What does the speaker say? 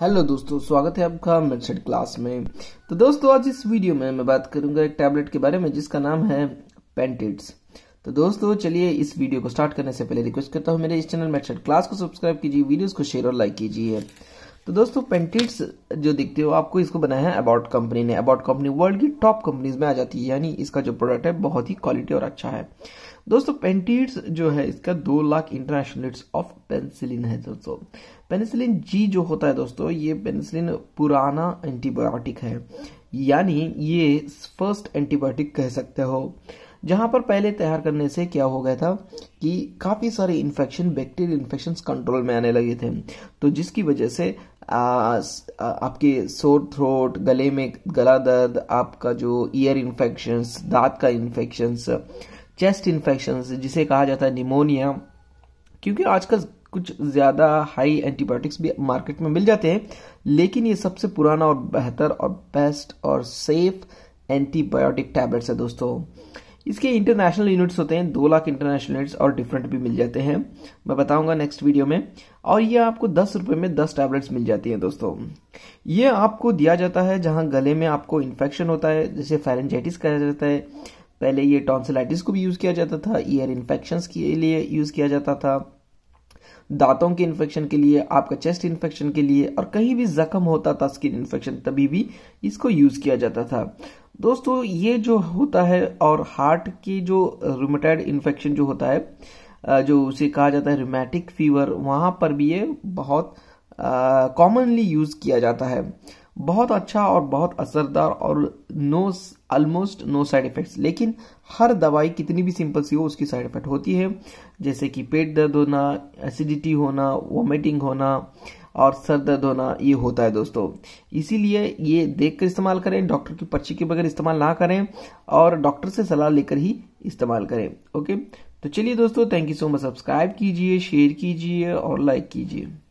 hello दोस्तों स्वागत है आपका मेडसेट क्लास में तो दोस्तों आज इस वीडियो में मैं बात करूंगा एक टैबलेट के बारे में जिसका नाम है पेंटिड्स तो दोस्तों चलिए इस वीडियो को स्टार्ट करने से पहले रिक्वेस्ट करता हूं मेरे इस चैनल मेडसेट क्लास को सब्सक्राइब कीजिए वीडियोस को शेयर और लाइक कीजिए तो दोस्तों पेंटिट्स जो दिखते हो आपको इसको बनाया है अबाउट कंपनी ने अबाउट कंपनी वर्ल्ड की टॉप कंपनीज में आ जाती है यानी इसका जो प्रोडक्ट है बहुत ही क्वालिटी और अच्छा है दोस्तों पेंटिट्स जो है इसका दो लाख इंटरनेशनल ऑफ पेंसिलिन है दोस्तों पेंसिलिन जी जो होता है दोस्तों ये पेंसिलिन पुराना एंटीबायोटिक है यानी ये फर्स्ट एंटीबायोटिक कह सकते हो जहां पर पहले तैयार करने से क्या हो गया था कि काफ़ी सारे इन्फेक्शन बैक्टीरियल इन्फेक्शन कंट्रोल में आने लगे थे तो जिसकी वजह से आ, आपके सोर थ्रोट गले में गला दर्द आपका जो ईयर इन्फेक्शन दांत का इन्फेक्शन चेस्ट इन्फेक्शन जिसे कहा जाता है निमोनिया क्योंकि आजकल कुछ ज़्यादा हाई एंटीबायोटिक्स भी मार्केट में मिल जाते हैं लेकिन ये सबसे पुराना और बेहतर और बेस्ट और सेफ एंटीबायोटिक टैबलेट्स है दोस्तों इसके इंटरनेशनल यूनिट्स होते हैं दो लाख इंटरनेशनल यूनिट्स और डिफरेंट भी मिल जाते हैं मैं बताऊंगा नेक्स्ट वीडियो में और ये आपको दस रुपये में दस टैबलेट्स मिल जाती हैं दोस्तों ये आपको दिया जाता है जहां गले में आपको इन्फेक्शन होता है जैसे फेरेंजाइटिस कहा जाता है पहले ये टॉन्सिलाइटिस को भी यूज़ किया जाता था ईयर इन्फेक्शन के लिए यूज़ किया जाता था दांतों के इन्फेक्शन के लिए आपका चेस्ट इन्फेक्शन के लिए और कहीं भी जख्म होता था स्किन इन्फेक्शन तभी भी इसको यूज किया जाता था दोस्तों ये जो होता है और हार्ट की जो रूमेटाइड इन्फेक्शन जो होता है जो उसे कहा जाता है रूमेटिक फीवर वहां पर भी ये बहुत कॉमनली यूज किया जाता है बहुत अच्छा और बहुत असरदार और no almost no side effects लेकिन हर दवाई कितनी भी सिंपल सी हो उसकी साइड इफेक्ट होती है जैसे कि पेट दर्द होना एसिडिटी होना वोमिटिंग होना और सर दर्द होना ये होता है दोस्तों इसीलिए ये देख कर इस्तेमाल करें डॉक्टर की पर्ची के बगैर इस्तेमाल ना करें और डॉक्टर से सलाह लेकर ही इस्तेमाल करें ओके तो चलिए दोस्तों thank you so much subscribe कीजिए शेयर कीजिए और लाइक कीजिए